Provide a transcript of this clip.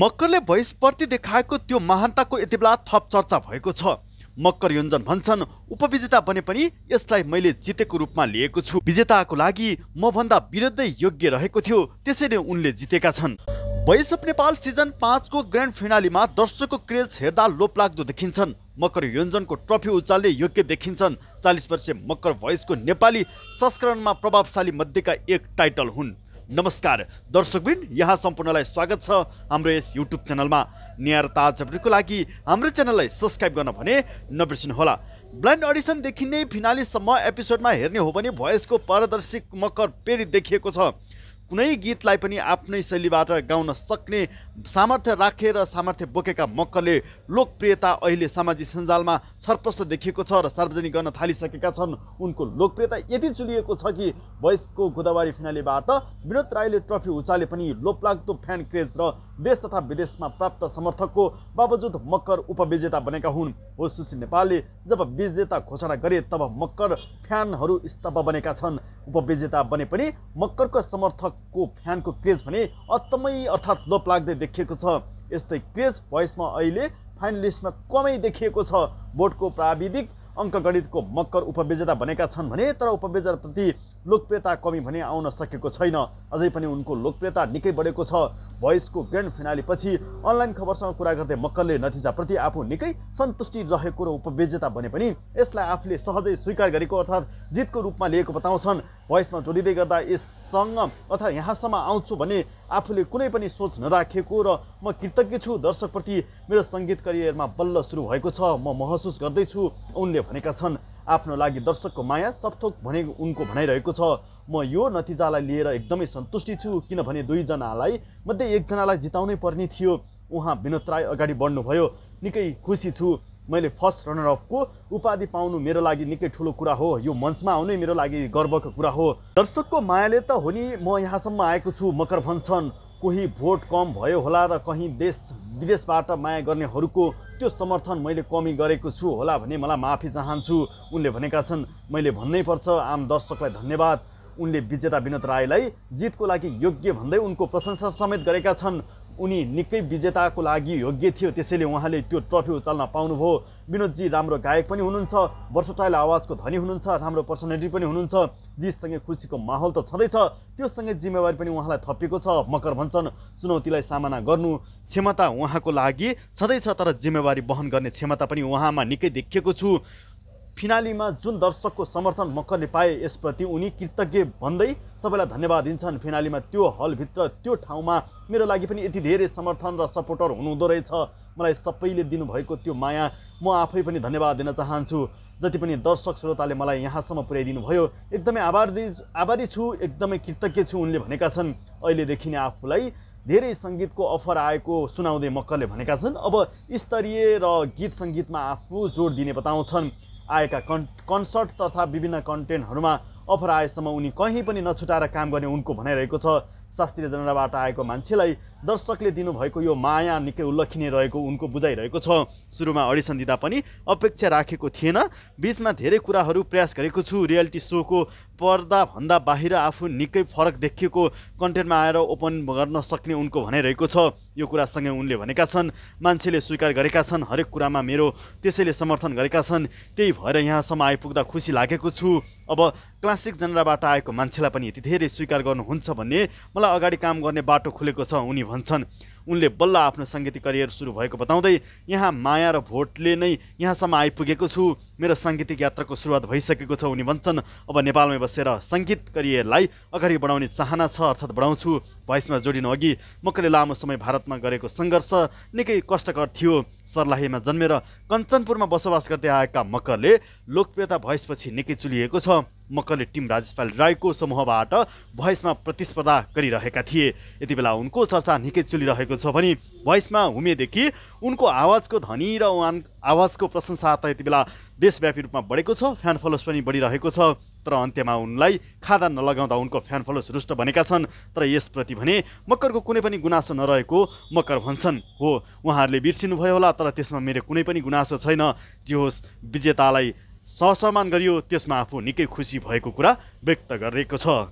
मक्करले बहिस्पर्ती देखाएको त्यो महानताको यति बेला थप चर्चा भएको छ मकर योन्जन भन्छन् उपविजेता बने पनि यसलाई मैले जितेको रूपमा लिएको छु विजेताको लागि मभन्दा विरुद्धै योग्य रहेको थियो त्यसैले उनले जितेका छन् भइस नेपाल सिजन पाँचको ग्रान्ड फिनालीमा दर्शकको क्रेज हेर्दा लोपलाग्दो देखिन्छन् मकर योन्जनको ट्रफी उचाल्ने योग्य देखिन्छन् चालिस वर्षीय मकर भोइसको नेपाली संस्करणमा प्रभावशाली मध्येका एक टाइटल हुन् नमस्कार दर्शकबिन यहाँ सम्पूर्णलाई स्वागत छ हाम्रो यस युट्युब च्यानलमा नियर ताजाको लागि हाम्रो च्यानललाई सब्सक्राइब गर्न भने नबिर्सिनुहोला ब्लाइन्ड अडिसनदेखि नै फिनालीसम्म एपिसोडमा हेर्ने हो भने भोइसको पारदर्शी मकर पेरी देखिएको छ कुनै गीतलाई पनि आफ्नै शैलीबाट गाउन सक्ने सामर्थ्य राखेर सामर्थ्य बोकेका मक्करले लोकप्रियता अहिले सामाजिक सञ्जालमा छर्पष्ट देखिएको छ र सार्वजनिक गर्न थालिसकेका छन् उनको लोकप्रियता यति चुलिएको छ कि भोइसको गोदावरी फिनालेबाट विनोद राईले ट्रफी उचाले पनि लोपलाग्दो फ्यान क्रेज र देश तथा विदेशमा प्राप्त समर्थकको बावजुद मक्कर उपविजेता बनेका हुन् हो सुशी नेपालले जब विजेता घोषणा गरे तब मक्कर फ्यानहरू स्तब्ध बनेका छन् उपविजेता बने पनि मक्करको समर्थकको फ्यानको क्रेज भने अत्तमै अर्थात् लोप लाग्दै देखिएको छ यस्तै क्रेज भोइसमा अहिले फाइनलिस्टमा कमै देखिएको छ बोर्डको प्राविधिक अङ्कगणितको मक्कर उपविजेता भनेका छन् भने तर उपविजेताप्रति लोकप्रियता कमी भने आउन सकेको छैन अझै पनि उनको लोकप्रियता निकै बढेको छ भोइसको ग्रान्ड फिनालीपछि अनलाइन खबरसँग कुरा गर्दै मक्कलले नतिजाप्रति आफू निकै सन्तुष्टि रहेको र उपविजेता भने पनि यसलाई आफूले सहजै स्वीकार गरेको अर्थात् जितको रूपमा लिएको बताउँछन् भोइसमा जोडिँदै गर्दा यससँग अर्थात् यहाँसम्म आउँछु भने आफूले कुनै पनि सोच नराखेको र म कृतज्ञ छु दर्शकप्रति मेरो सङ्गीत करियरमा बल्ल सुरु भएको छ म महसुस गर्दैछु उनले भनेका छन् आफ्नो लागि दर्शकको माया सपथोक भने उनको भनाइरहेको छ म यो नतिजालाई लिएर एकदमै सन्तुष्टि छु किनभने दुईजनालाई मध्ये एकजनालाई जिताउनै पर्ने थियो उहाँ विनोद राई अगाडि बढ्नुभयो निकै खुसी छु मैले फर्स्ट रनरअपको उपाधि पाउनु मेरो लागि निकै ठुलो कुरा हो यो मञ्चमा आउनै मेरो लागि गर्वको कुरा हो दर्शकको मायाले त हो नि म यहाँसम्म आएको छु मकर भन्छन् कोही भोट कम भयो होला र कहीँ देश विदेशबाट माया गर्नेहरूको त्यो समर्थन मैले कमी गरेको छु होला भने मलाई माफी चाहन्छु उनले भनेका छन् मैले भन्नैपर्छ आम दर्शकलाई धन्यवाद उनले विजेता विनोद राईलाई जितको लागि योग्य भन्दै उनको प्रशंसा समेत गरेका छन् उनी निकै विजेताको लागि योग्य थियो त्यसैले उहाँले त्यो ट्रफी उचाल्न पाउनुभयो विनोदजी राम्रो गायक पनि हुनुहुन्छ वर्षटाइल आवाजको धनी हुनुहुन्छ राम्रो पर्सनालिटी पनि हुनुहुन्छ जीसँगै खुसीको माहौल त छँदैछ त्योसँगै जिम्मेवारी पनि उहाँलाई थपिएको छ मकर भन्छन् चुनौतीलाई सामना गर्नु क्षमता उहाँको लागि छँदैछ तर जिम्मेवारी वहन गर्ने क्षमता पनि उहाँमा निकै देखिएको छु फिनालीमा जुन दर्शकको समर्थन मक्करले पाए यसप्रति उनी कृतज्ञ भन्दै सबैलाई धन्यवाद दिन्छन् फिनालीमा त्यो हलभित्र त्यो ठाउँमा मेरो लागि पनि यति धेरै समर्थन र सपोर्टर हुनुहुँदो रहेछ मलाई सबैले दिनुभएको त्यो माया म आफै पनि धन्यवाद दिन चाहन्छु जति पनि दर्शक श्रोताले मलाई यहाँसम्म पुर्याइदिनु भयो एकदमै आभारी आभारी छु एकदमै कृतज्ञ छु उनले भनेका छन् अहिलेदेखि नै आफूलाई धेरै सङ्गीतको अफर आएको सुनाउँदै मक्करले भनेका छन् अब स्तरीय र गीत सङ्गीतमा आफू जोड दिने बताउँछन् आएका कन् कन्सर्ट तथा विभिन्न कन्टेन्टहरूमा अफर आएसम्म उनी कहीँ पनि नछुटाएर काम गर्ने उनको भनाइरहेको छ शास्त्रीय जनराबाट आएको मान्छेलाई दर्शकले दिनुभएको यो माया निकै उल्लेखनीय रहेको उनको बुझाइरहेको छ सुरुमा अडिसन दिँदा पनि अपेक्षा राखेको थिएन बिचमा धेरै कुराहरू प्रयास गरेको छु रियालिटी सोको पर्दाभन्दा बाहिर आफू निकै फरक देखिएको कन्टेन्टमा आएर ओपन गर्न सक्ने उनको भनाइरहेको छ यो कुरासँगै उनले भनेका छन् मान्छेले स्वीकार गरेका छन् हरेक कुरामा मेरो त्यसैले समर्थन गरेका छन् त्यही भएर यहाँसम्म आइपुग्दा खुसी लागेको छु अब क्लासिक जनराबाट आएको मान्छेलाई पनि यति धेरै स्वीकार गर्नुहुन्छ भन्ने मलाई मलाई अगाडि काम गर्ने बाटो खुलेको छ उनी भन्छन् उनले बल्ल आफ्नो साङ्गीतिक करियर सुरु भएको बताउँदै यहाँ माया र भोटले नै यहाँसम्म आइपुगेको छु मेरो साङ्गीतिक यात्राको सुरुवात भइसकेको छ उनी भन्छन् अब नेपालमै बसेर सङ्गीत करियरलाई अगाडि बढाउने चाहना छ अर्थात् बढाउँछु भोइसमा जोडिनु अघि मकले लामो समय भारतमा गरेको सङ्घर्ष निकै कष्टकर थियो सर्लाहीमा जन्मेर कञ्चनपुरमा बसोबास गर्दै आएका मकरले लोकप्रियता भोइसपछि निकै चुलिएको छ मकरले टिम राजेशपाल राईको समूहबाट भोइसमा प्रतिस्पर्धा गरिरहेका थिए यति बेला उनको चर्चा निकै चुलिरहेको छ भने भोइसमा हुमेदेखि उनको आवाजको धनी र उहाँ आवाजको प्रशंसा त यति बेला देशव्यापी रूपमा बढेको छ फ्यान फलोस पनि बढिरहेको छ तर अन्त्यमा उनलाई खादा नलगाउँदा उनको फ्यान फलोस रुष्ट बनेका छन् तर यसप्रति भने मकरको कुनै पनि गुनासो नरहेको मकर भन्छन् हो उहाँहरूले बिर्सिनुभयो होला तर त्यसमा मेरो कुनै पनि गुनासो छैन जे होस् विजेतालाई सहसम्मान गरियो त्यसमा आफू निकै खुसी भएको कुरा व्यक्त गरिएको छ